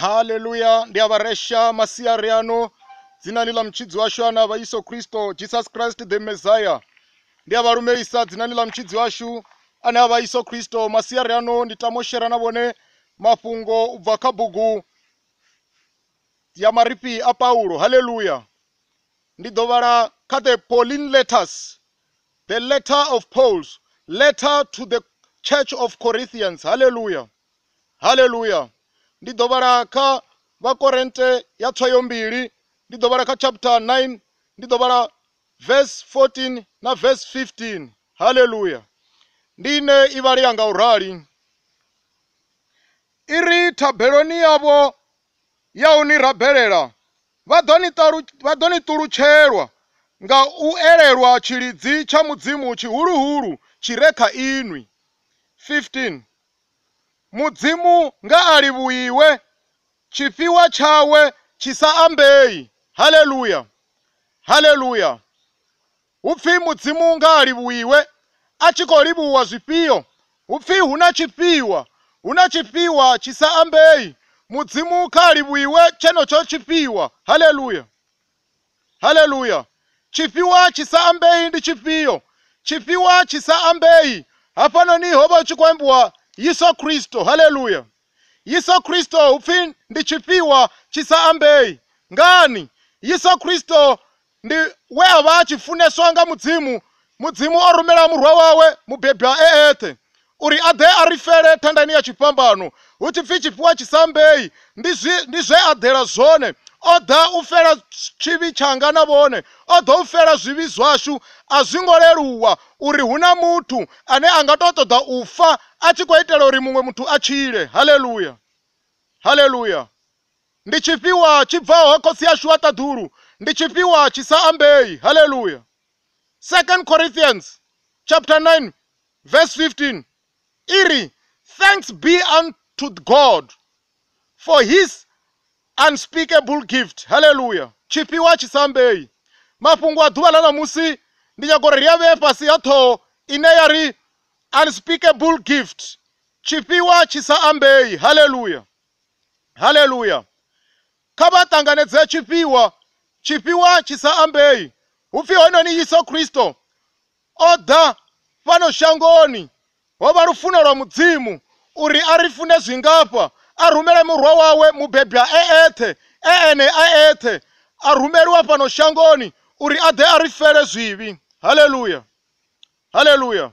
haleluya ndiavaresha masiyari ano dzinani la mchidzi washu ana vaiso kristo jesus christ the messiah ndiavarumeisa dzinani la mchidzi washu ana vaiso kristo masiyari ano nditamoshera vone mafungo ubva kha bugu ya maripi a paulo haleluya ndi ḓo kha the pauline letters the letter of pauls letter to the church of corinthians haleluya haleluya ndi ḓo vhala kha vha korente ya tswayo mbili ndi ḓo vhala kha chapter 9 ndi ḓo vhala verse 14 na verse 15 haleluya ndi ine i vhalea nga urali i ri thabeloni yavho ya u ni rabelela vha ḓo ni ṱulutshelwa nga u elelwa tshilidzi tsha mudzimu tshihuluhulu tshi re kha inwi mudzimu nga alivhuyiwe chifiwa chawe chisa ambei haleluya haleluya hu pfhi mudzimu nga alivhuyiwe a tshi khou livhuwa zwifhio hu pfhi hu na tshifhiwa hu na tshifhiwa tshisa ambei mudzimu kha alivhuyiwe tshenotsho tshifhiwa haleluya haleluya tshifhiwa tshisa ambei ndi tshifhio tshifhiwa tshisa ambei hafhanoni ho vha hu tshi khou ambiwa yiso kristo haleluya yiso kristo upfi ndi tshifhiwa tshisa ambei ngani yiso kristo ndi we a vha a tshi funeswa nga mudzimu mudzimu o rumela murwa wawe mubebwa e ethe uri a ḓe a ri fele thandani ya tshifhambano hu tshi pfi tshifhiwa tshisa ambei ndi zwe a dela zwone o ḓa u fela tshivhi tshanga na vhone o ḓo u fela zwivhi zwashu a zwi ngo leluwa uri hu na muthu ane a nga to ṱoḓa u fa a tshi khou itela uri muṅwe muthu a tshile haleluya haleluya ndi tshifhiwa tshi bvaho khosi yashu wa ṱaḓulu ndi tshifhiwa tshi sa ambei haleluya second corinthians chapter 9 verse 15 iri thanks be unto god for his unspeakable gift haleluya tshifhiwa tshisambei mafungu a ḓuvha ḽa ṋamusi ndi nyago ri a fhasi ha ṱhoho ine ri unspeakable gift tshifhiwa tshi sa ambei haleluya haleluya kha vha ṱanganedze tshifhiwa tshifhiwa tshi sa ambei hu pfhi hoyunoni yesu kristo o ḓa fhano shangoni ho vha lufuno lwa mudzimu uri a ri fune zwingafha arumele murwa wawe mubhebhya eethe eene aethe arumeriwa pano shangoni uri ade ari fele zvivi haleluya haleluya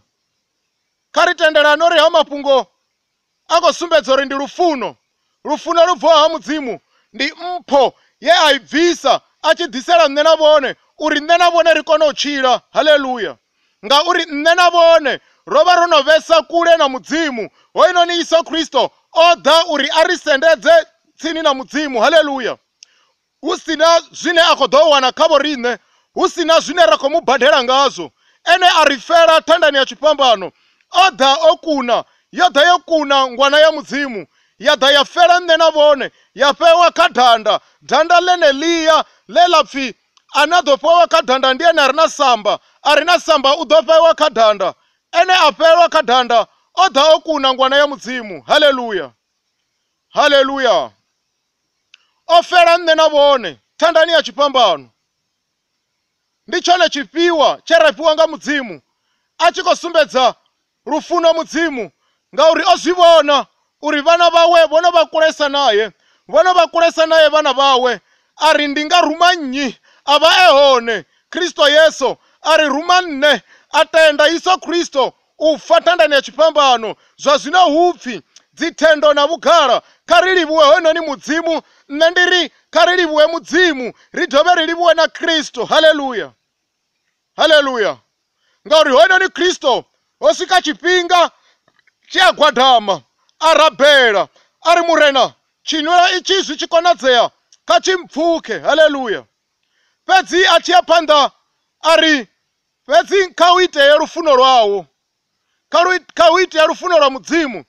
kha ri tendelano ri ha mafhungo a khou sumbedza uri ndi lufuno lufuno lu bvaho ha mudzimu ndi mpho ye a i bvisa a tshi ḓisela nṋe na vhone uri nṋe na vhone ri kone u tshila haleluya ngauri nṋe na vhone ro vha ro no vhesa kule na mudzimu hoinoni iso kristo oda uri a ri sendedze tsini na mudzimu haleluya hu si na zwine a khou ḓo wana kha vho riṋe hu si na zwine ra khou mu badela ngazwo ene a ri fela thandani ya tshifhambano o ḓa o kuna yo ḓa yo kuna ngwana ya mudzimu ya ḓa ya fela nṋe na vhone ya fhewa kha danda danda ḽene ḽiya ḽe ḽa pfhi ane a ḓo fhewa kha danda ndi ene a ri na samba a ri na samba u ḓo fhewa kha danda ene a fhelwa kha danda o dhawo kuna ngwana ya mudzimu haleluya haleluya o fela nne na vone thandani ya tshipambano ndi tshone tshifhiwa tshe ra fhiwa nga mudzimu a tshi khou sumbedza lufuno mudzimu ngauri o zwi vhona uri vhana vhawe vho no vha kulesa naye vho no vha kulesa naye vhana vhawe a ri ndi nga ruma nnyi a vha e hone kristo yesu a ri ruma nne a tenda iso kristo ufatanda nechipambano zvazvino hupfi dzitendo navugara karirivuwe hwenoni mudzimu nne ndiri karirivuwe mudzimu ridhove ririvuwe nakristu haleluya haleluya ngauri hwenoni kristu hosvika chipinga chiagwadhama arabhela ari murena chinwira ichizvi chikonadzeya kachimpfuke haleluya pedzi achiya panda ari pedzi kauiteye rufuno rwawo kha hu itea lufuno lwa mudzimu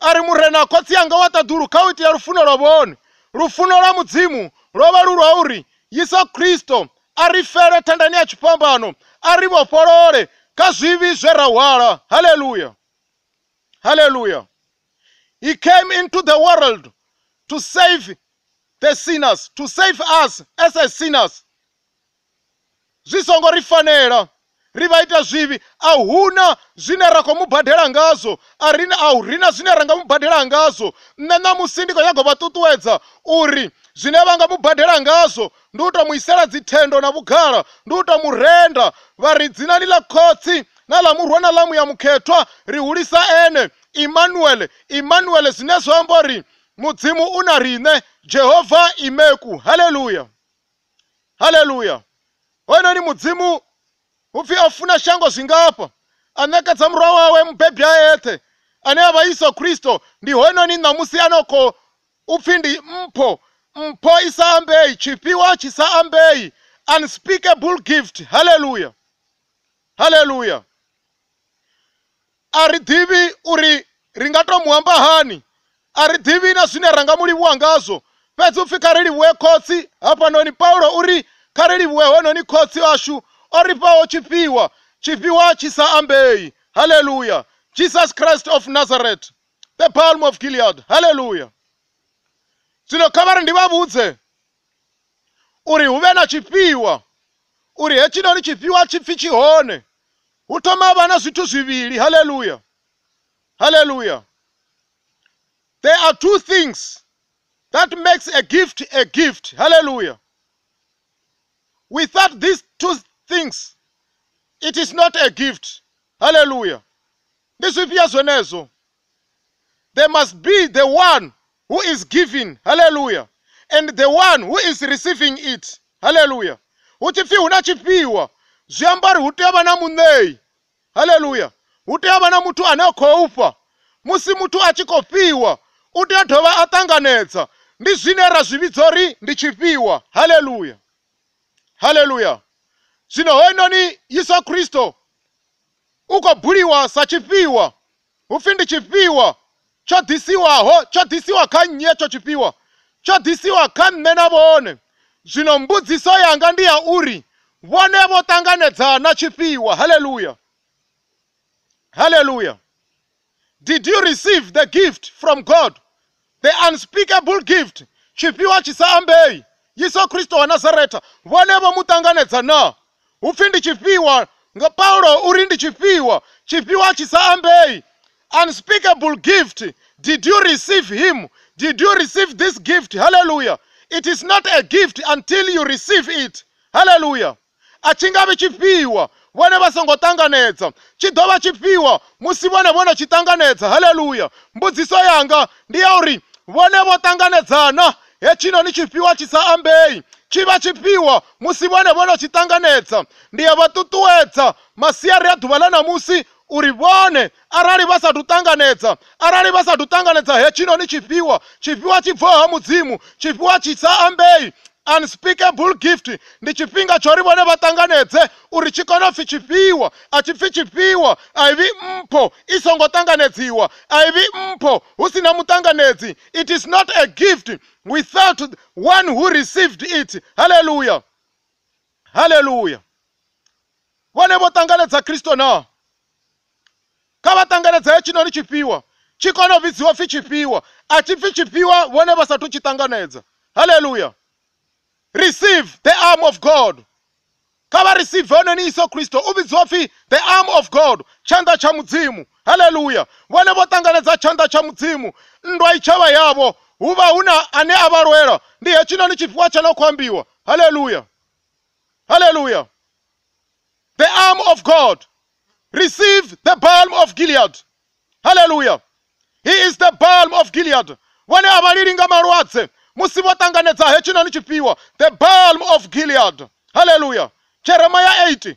ari murena khotsi yanga wa ṱaḓulu kha u itea lufuno lwa vhone lufuno lwa mudzimu lwo vha lu lwa uri yesu kristo a ri fele thandani ya tshipambano a ri vhofholole Hallelujah. zwivhi he came into the world to save the sinners to save us as a sinners zwi songo ri vaita zvivi hauna zvine ra khomubhadhela ngazo arina zvine ra nga mubhadhela ngazo nṋe namusi ndi khou nyaga u vha ṱuṱuwedza uri zwine vha nga mubhadhela ngazo ndi u tou muisela dzithendo na vhugala ndi u tou murenda vha ri dzinani ḽa khotsi na ḽa murwa na ḽamu ya mukhethwa ri hulisa ene emanuele emanuele zwine zwa amba uri mudzimu u na riṋe jehovha imeku haleluya haleluya hoyinoni mudzimu upfi afuna shango zingapo anekedza mura wawe mubhebhi ayeṱhe ane a vha iso kristo ndi hoyunoni ṋamusi anoko upfi ndi mpho mpho isa ambeyi ambei tshifhiwa tshi sa ambei unspeakable gift halleluya halleluya a ri uri ri nga to muamba hani a ri na zwine ra nga mu livhuwa ngazwo fhedzi upfi kha ri livhuwe khotsi hafhanoni paulo uri kha ri livhuwe hoyunoni khotsi ashu oripaho tshifhiwa tshifhiwa tshi ambei hallelujah jesus christ of nazareth the palm of gilead hallelujah zwino kha vha ri ndi vha uri hu na tshifhiwa uri hetshinoni tshifhiwa tshi pfhi tshi hone hu thoma vha na hallelujah hallelujah there are two things that makes a gift a gift hallelujah without these two things. It is not a gift. Hallelujah. Ndizvipia There must be the one who is giving. Hallelujah. And the one who is receiving it. Hallelujah. Uchipfi huna chipfiwa. Zviambari hutava namunei. Hallelujah. Hutava namutu anokoupa. Musi mutu Ndi zvine ra zvivhidzo ri ndi chifhiwa. Haleluya. Haleluya. zwino hoenoni yesu kristo ukobvuliwa sa chifhiwa upfi ndi chifhiwa tsho ḓisiwaho cho disiwa kha nnyi tsho chipiwa tsho disiwa kha nṋe na vhone zwino mbudziso yanga ndi ya uri vone vo tanganedza na tshifhiwa haleluya haleluya did you receive the gift from god the unspeakable gift tshifhiwa tshi ambei yesu kristo wa nazareta vone vo mutanganedza na hupfi ndi tshifhiwa nga paulo uri ndi tshifhiwa tshifhiwa tshi sa ambei unspeakable gift did you receive him did you receive this gift halleluya it is not a gift until you receive it halleluya a tshi nga vi tshifhiwa vhone vha songo ṱanganedza tshi ḓo vha tshifhiwa musi vhone vho no tshi ṱanganedza halleluya mbudziso yanga ndi ya uri vhone vho ṱanganedzana hechino ni chipiwa chisa ambei chiva chipiwa musi vone vhono chitanganetsa ṱanganedza ndi ya masiari a ḓuvha ḽa uri vone arali vha sathu ṱanganedza arali vha sathu ṱanganedza hetshinoni tshifhiwa tshifhiwa tshi mudzimu tshifhiwa chisa ambei unspeakable gift ndi chifhinga tsho ri vhone vha ṱanganedze uri tshi kone upfi tshifhiwa a tshi pfi tshifhiwa a ivhi mpho i songo ṱanganedziwa a ivhi mpho hu si na muṱanganedzi it is not a gift without one who received it haleluya haleluya vhone vho ṱanganedza khristo na kha vha ṱanganedza hetshinoni tshifhiwa tshi kone u vhidziwa pfi tshifhiwa a tshi pfi tshifhiwa vhone vha sathu tshi ṱanganedza haleluya receive the arm of God kha risive ni iso kristo u vhidziwa pfhi the arm of god tshanḓa tsha mudzimu haleluya vhone vho ṱanganedza tshanḓa tsha mudzimu nndwa i tshavha yavho hu vha hu na ane a vha lwela ndi hetshinoni tshifhiwa tsha no khou ambiwa haleluya haleluya the arm of god receive the balm of gilead haleluya he is the balm of gilead vhone a vha nga malwadze musi vo ṱanganedza hetshi noni tshifhiwa the balm of gilead halleluya jeremaya 8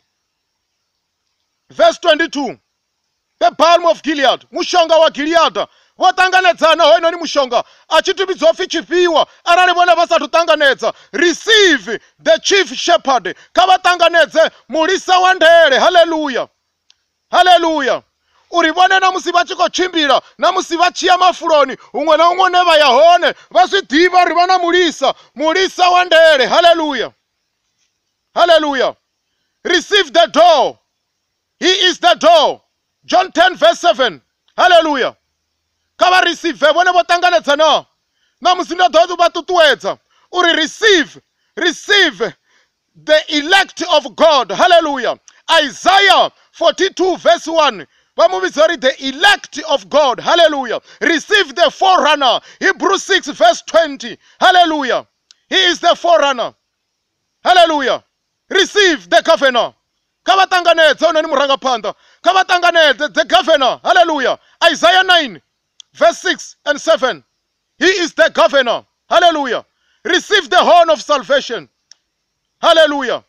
vese 22 the balm of gilead mushonga wa gilead vo ṱanganedzana ho inoni mushonga a tshi tivhidzwa pfi tshifhiwa arali vhone vha sathu ṱanganedza receive the chief shepherd kha vha ṱanganedze mulisa wa ndele halleluya halleluya uri vhone namusi vha tshi khou tshimbila namusi vha tshiya mafuloni huṅwe na huṅwe hune vha ya hone vha zwi ḓivha uri vha na mulisa mulisa wa ndele haleluya haleluya receive the door he is the door john 10 verse 7 haleluya kha vha receive vhone vho ṱanganedza na namusi nda ḓo vha ṱuṱuwedza uri receive receive the elect of god haleluya isaiah 42 verse 1 sorry, the elect of God. Hallelujah. Receive the forerunner. Hebrews 6, verse 20. Hallelujah. He is the forerunner. Hallelujah. Receive the governor. Kha vha ṱanganedze hononi murangaphanḓa. Kha vha ṱanganedze the governor. Hallelujah. Isaiah 9, verse 6 and 7. He is the governor. Hallelujah. Receive the horn of salvation. Hallelujah.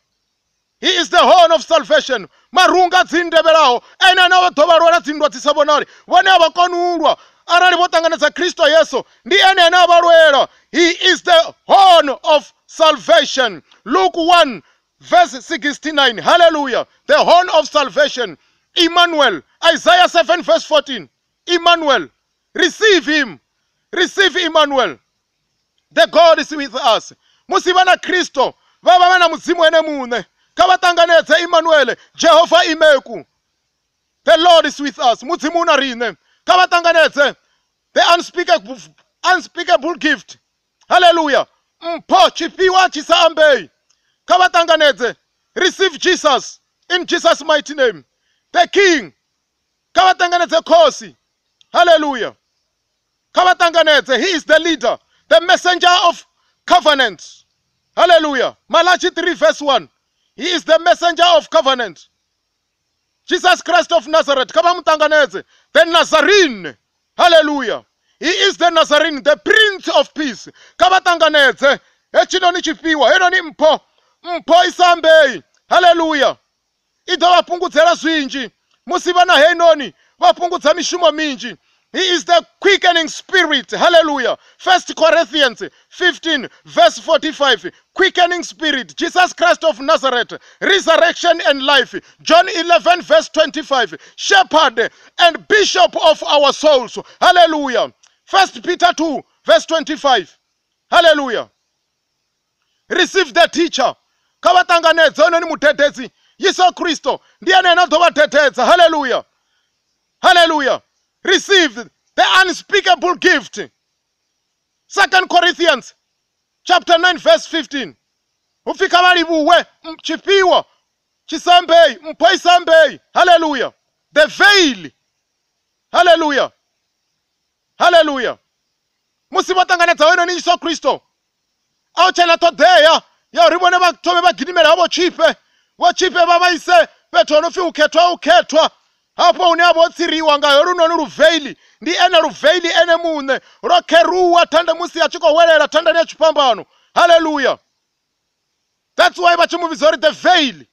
He is the horn of salvation marunga dzinndevhelaho ene ane vha ḓo vha lwala dzinndwa dzi sa vhonali vhone a vha koni u lwa arali vho ṱanganedza kristo yesu ndi ene ane a vha lwela he is the horn of salvation luke 1 verse 69 hallelujah the horn of salvation emmanuel isaiah 7 verse 14 emmanuel receive him receive emmanuel the god is with us musi vha na kristo vha vha vha na mudzimu ene muṋe kha vha ṱanganedze Emmanuel Jehova imeku the Lord is with us mudzimu na rine kha the unspeakable unspeakable gift hallelujah mpho tshifhiwa tshi sa ambei kha receive Jesus in Jesus mighty name the king kha vha ṱanganedze khosi hallelujah kha vha he is the leader the messenger of covenant hallelujah malachi 3 verse 1 he is the messenger of covenant jesus christ of nazareth kha vha mu ṱanganedze the nazarene hallelujah he is the nazarene the prince of peace kha vha ṱanganedze hetshinoni tshifhiwa henoni mpho mpho i sa ambei haleluya i ḓo vha fhungudzela zwinzhi musi vha na heinoni vha fhungudza mishumo minzhi He is the quickening spirit. Hallelujah. First Corinthians 15, verse 45. Quickening spirit. Jesus Christ of Nazareth. Resurrection and life. John 11, verse 25. Shepherd and bishop of our souls. Hallelujah. First Peter 2, verse 25. Hallelujah. Receive the teacher. Kha vha zononi hoyunoni Jesus Christo Kristo ndi Hallelujah. Hallelujah. received the unspeakable gift. Second Corinthians chapter 9 verse 15 ufika valivuwe mchipiwa chisambei mphoisambei Hallelujah. the veil Hallelujah. Hallelujah. musi vho ṱanganedza hoyno ni yesu kristo a chena tshena ṱhoḓea ya uri vhone vha thome vha gidimela havho tshipe vho tshipe vha vha ise fhethu ho no pfhi u khethwa u khethwa hafho hune ha vha o tsiriwa nga holunoni luveili ndi ene luveili ene muṋe lo kheruwa thanda musi a tshi khou welela thandani ya tshiphambano haleluya thats why vha tshi mu vhidza uri the veil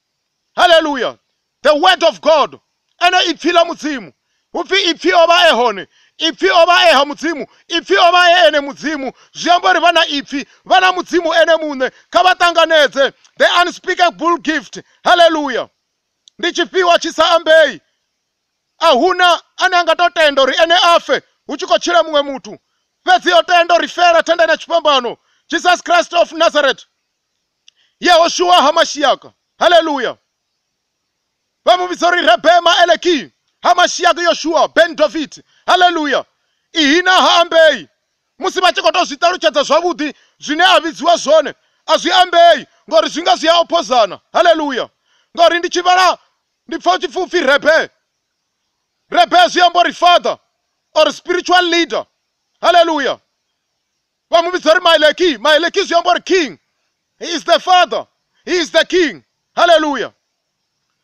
haleluya the word of god ene ipfhi ḽa mudzimu hu pfhi ipfhi o vha e hone ipfhi o vha e ha mudzimu ipfhi o vha e ene mudzimu zwi amba uri vha na ipfhi vha na mudzimu ene muṋe kha vha ṱanganedze the unspeakable gift haleluya ndi tshifhiwa tshi sa ambei ahuna tendo ri ene afe uchikochira mumwe mutu yo tendo rifera tenda chipambano jesus christ of nazareth yehoshua hamashiaka haleluya vamuvizori rebema eleki hamashiaka yoshua ben david haleluya ihina hambei musi vha tshi khou tou zwi zwine a zwone a zwi ambei ngori zwi nga zwi haleluya ngori ndi tshi vhala ndi rebe Repair somebody father or spiritual leader. Hallelujah. Vamubizari Maileki. Maileki is somebody king. He is the father. He is the king. Hallelujah.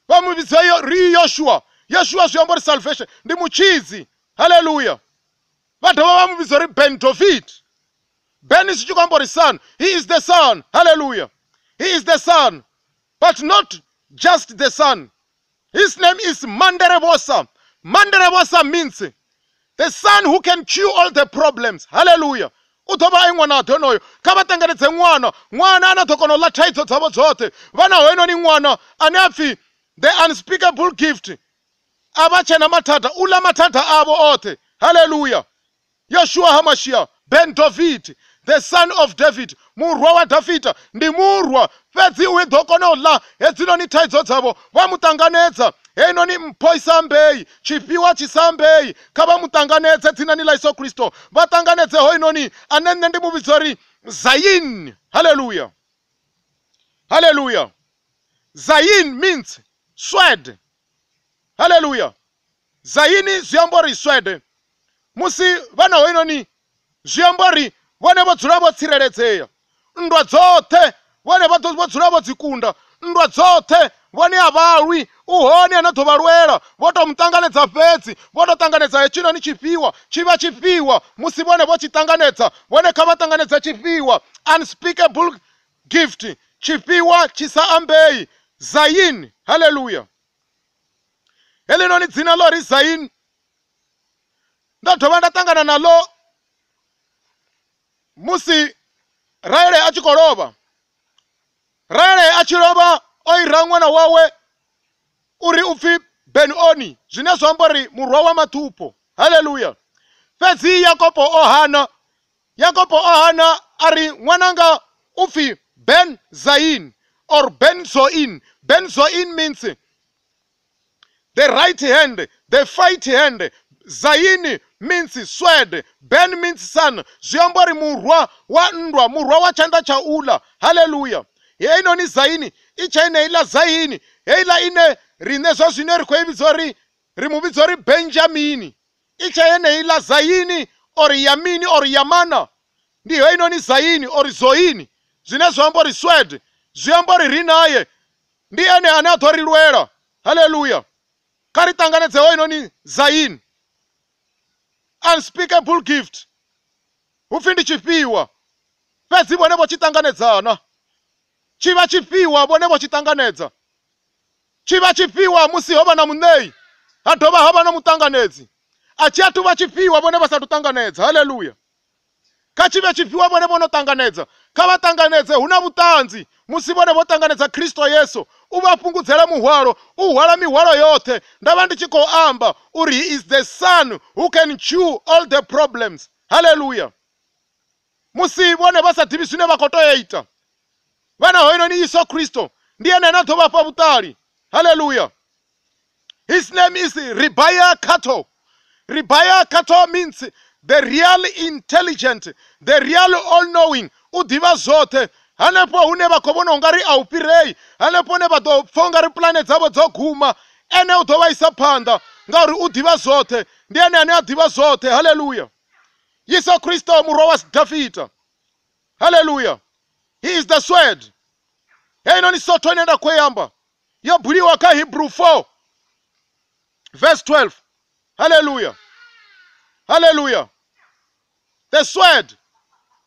Vamubizari ri Joshua. Joshua somebody salvation. Ndi muchizi. Hallelujah. Vadhava vamubizari Ben David. Ben is Chikombori son. He is the son. Hallelujah. He is the son. But not just the son. His name is Manderebosa. manderebosa means the son who can chew all the problems halleluya u ḓo va e n'wana wa donoyo kha va tengeledze n'wana n'wana a na ḓokono la thaidzo dzavo dzoṱhe va na hoenoni n'wana ane a pfhi the unspeakable gift a va tshena mathata u la mathata avo oṱhe halleluya yoshua hamashiya ben david the son of david murwa wa davida ndi murwa fhedzi u i ḓo kona u ḽa hedzinoni thaidzo dzavo va mu ṱanganedza heinoni mphoisambei tshifhiwa tshisambei kha vha mu ṱanganedze dzinani kristo vha ṱanganedze hoinoni ane nṋe ndi mu zayin hallelujah hallelujah zayin means swed hallelujah zaini zwi amba swede musi wana hoinoni zwi wana uri vhone vho dzula vho tsireledzea nndwa dzoṱhe vhone vho dzula vho uhone anoto voto votomutanganedza fedzi vototanganedza ni chifiwa chiva chifiwa musi vone vo chitanganedza vone kha va tanganedza unspeakable gift chisa ambei zayin haleluya helinoni dzina lori zayin ndo dovha nda ṱangana nalo musi raele a tshi khou lovha raele wawe uri u Ben Oni zwine zwa amba uri murwa wa mathupo haleluya fhedzi yakobo o hana yakobo o hana a ri ṅwananga u ben zain or ben zoin ben zoin means the right hand the fight hand zain means sword ben means sun zwi amba uri murwa wa nndwa murwa wa tshanḓa tsha uḽa haleluya heinoni zaini i tshe ineiḽa zaini heiḽa ine rine zwazwino ri khou vhidzwa uri ri mu vhidza uri benjamini i tshe yeneiḽa zaini ori yamini mini yamana ya mana zaini ori zoini zwine zwa amba uri swede zwi amba ri naye ndi ene ane a ri lwela haleluya kha ri ṱanganedze hoinoni zaini unspeakable gift hu pfhi ndi tshifhiwa fhedzi vhone vho chitanganedzana chiva tshi vhone vho chiva chipiwa musi hova na muneyi ha dovha hava na mutanganedzi achiatu va chipiwa vone va satu tanganedza haleluya kha chive chipiwa vone vono tanganedza kha va tanganedze hu na vutanzi musi vone vo tanganedza kristo yesu u va fhungudzele muhwalo u hwala mihwalo yoṱhe nda va ndi tshi khou amba uri he is the son who can chew all the problems haleluya musi vone vha sa divi zwine vha khou toya ita vha na hoinoni iso kristo ndi ene ane a ḓo vha fha vhuṱali Hallelujah. His name is Ribaya Kato. Ribaya Kato means the real intelligent, the real all-knowing, udiva zote. hanepo hune vakovona ungari aupirei hanepo une va to pfa ungari pulane dzavo dzo guma ene u ḓo va isa phanḓa ngauri u ḓivha zwoṱhe ndi ene ane a ḓivha zwoṱhe haleluya yesu kristo murwa wa dafita haleluya he is the sword heinoni sothoni enda khou yamba yobhuliwa ka hebrew 4 verse 12 haleluya haleluya the sword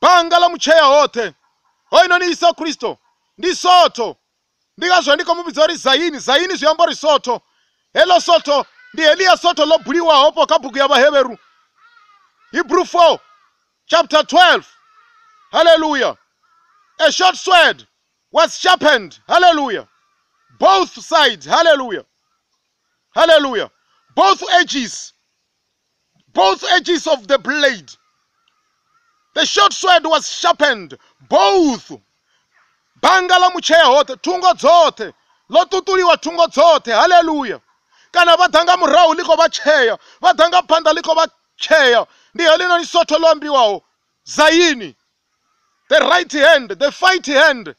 banga la mucheya hoṱhe hoino oh, ni iso khristo ndi soto ndi ngazwo ndi khou uri zaini zaini zwi amba uri soto heḽo soto ndi heliya soto ḽo buliwahopo kha bugu ya vhaheveru hebrew 4 chapter 12 haleluya a short sword was sharpened haleluya Both sides. Hallelujah. Hallelujah. Both edges. Both edges of the blade. The short sword was sharpened. Both. Banga la muchea hote. Tungo dzote. Lo tutuliwa tungo dzote. Hallelujah. Kana vadanga murau liko vachea. Vadanga panda liko vachea. Ndiyo lino ni soto lombiwaho. Zaini. The right hand. The fight hand.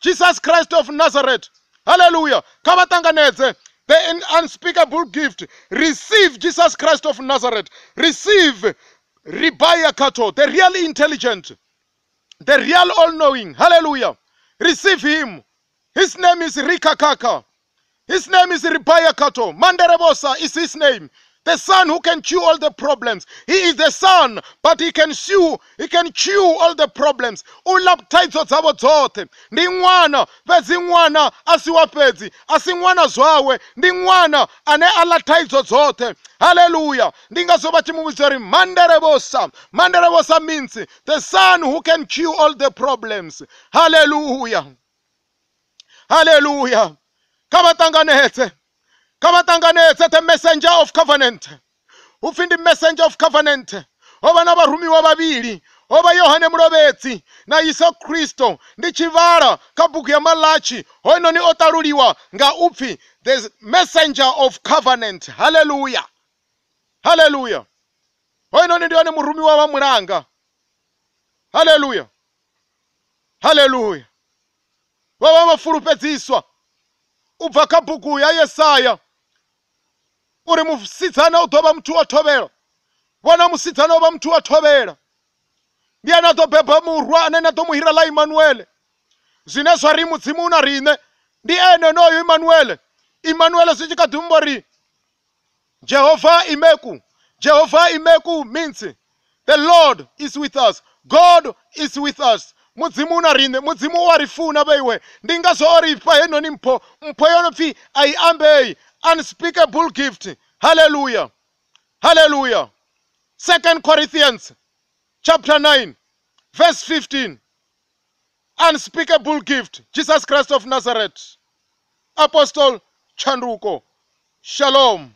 Jesus Christ of Nazareth. Hallelujah. Kha vha the unspeakable gift. Receive Jesus Christ of Nazareth. Receive Ribaya Kato, the real intelligent, the real all-knowing. Hallelujah. Receive him. His name is Kaka. His name is Ribaya Kato. Manderebosa is his name the son who can chew all the problems. He is the son, but he can chew, he can chew all the problems. U lap thaidzo dzavo dzoṱhe ndi ṅwana fhedzi ṅwana zwawe ane ala ḽa thaidzo hallelujah ndi ngazwo vha tshi mu means the son who can chew all the problems hallelujah hallelujah kha vha kavatanganedze the messenger of covenant upfi ndi messenger of covenant ova na varhumiwa vaviri ova yohane mulovetsi na yesu kristo ndi tshivhala kha buku ya malachi hoinoni otaluliwa nga upfi the messenger of covenant haleluya haleluya hoyinoni ndi yone murhumiwa va mulanga haleluya haleluya vava va fulufhedziswa u buku ya yesaya uri musidzana u ḓo vha muthu wa thovhela wana musidzana u vha muthu wa thovhela ndi ane a ḓo beba murwa ane na ḓo mu hira ḽa imanuele zwine zwa ri mudzimu na riṋe ndi ene noyo imanuele imanuele zwi tshi kha ḓi mbo ri jehovha imeku jehovha imeku means the lord is with us god is with us mudzimu na riṋe mudzimu u wa ri funa vheiwe ndi ngazwo o ri fha mpho mpho yo no pfhi a i ambei unspeakable gift. Hallelujah. Hallelujah. Second Corinthians chapter 9, verse 15. Unspeakable gift. Jesus Christ of Nazareth. Apostle Chandruko. Shalom.